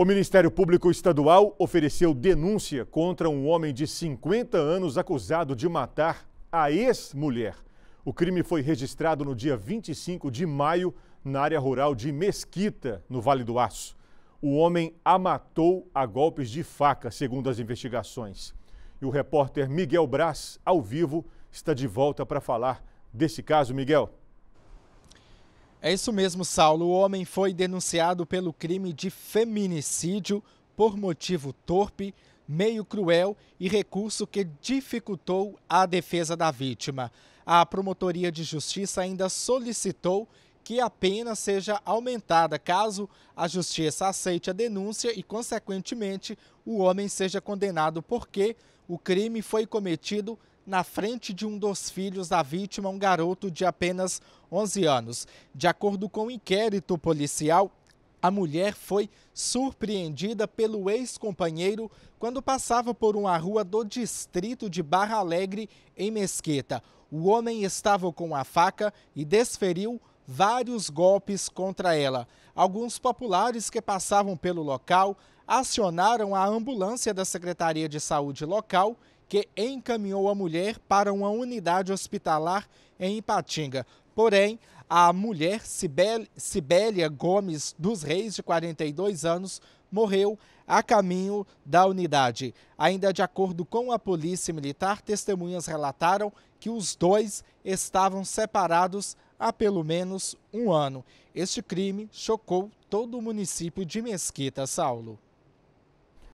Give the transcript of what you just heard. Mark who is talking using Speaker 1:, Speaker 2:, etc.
Speaker 1: O Ministério Público Estadual ofereceu denúncia contra um homem de 50 anos acusado de matar a ex-mulher. O crime foi registrado no dia 25 de maio na área rural de Mesquita, no Vale do Aço. O homem a matou a golpes de faca, segundo as investigações. E o repórter Miguel Braz, ao vivo, está de volta para falar desse caso. Miguel. É isso mesmo, Saulo. O homem foi denunciado pelo crime de
Speaker 2: feminicídio por motivo torpe, meio cruel e recurso que dificultou a defesa da vítima. A Promotoria de Justiça ainda solicitou que a pena seja aumentada caso a justiça aceite a denúncia e, consequentemente, o homem seja condenado porque o crime foi cometido na frente de um dos filhos da vítima, um garoto de apenas 11 anos. De acordo com o um inquérito policial, a mulher foi surpreendida pelo ex-companheiro quando passava por uma rua do distrito de Barra Alegre, em Mesquita. O homem estava com a faca e desferiu vários golpes contra ela. Alguns populares que passavam pelo local acionaram a ambulância da Secretaria de Saúde local que encaminhou a mulher para uma unidade hospitalar em Ipatinga. Porém, a mulher Sibélia Gomes dos Reis, de 42 anos, morreu a caminho da unidade. Ainda de acordo com a polícia militar, testemunhas relataram que os dois estavam separados há pelo menos um ano. Este crime chocou todo o município de Mesquita, Saulo.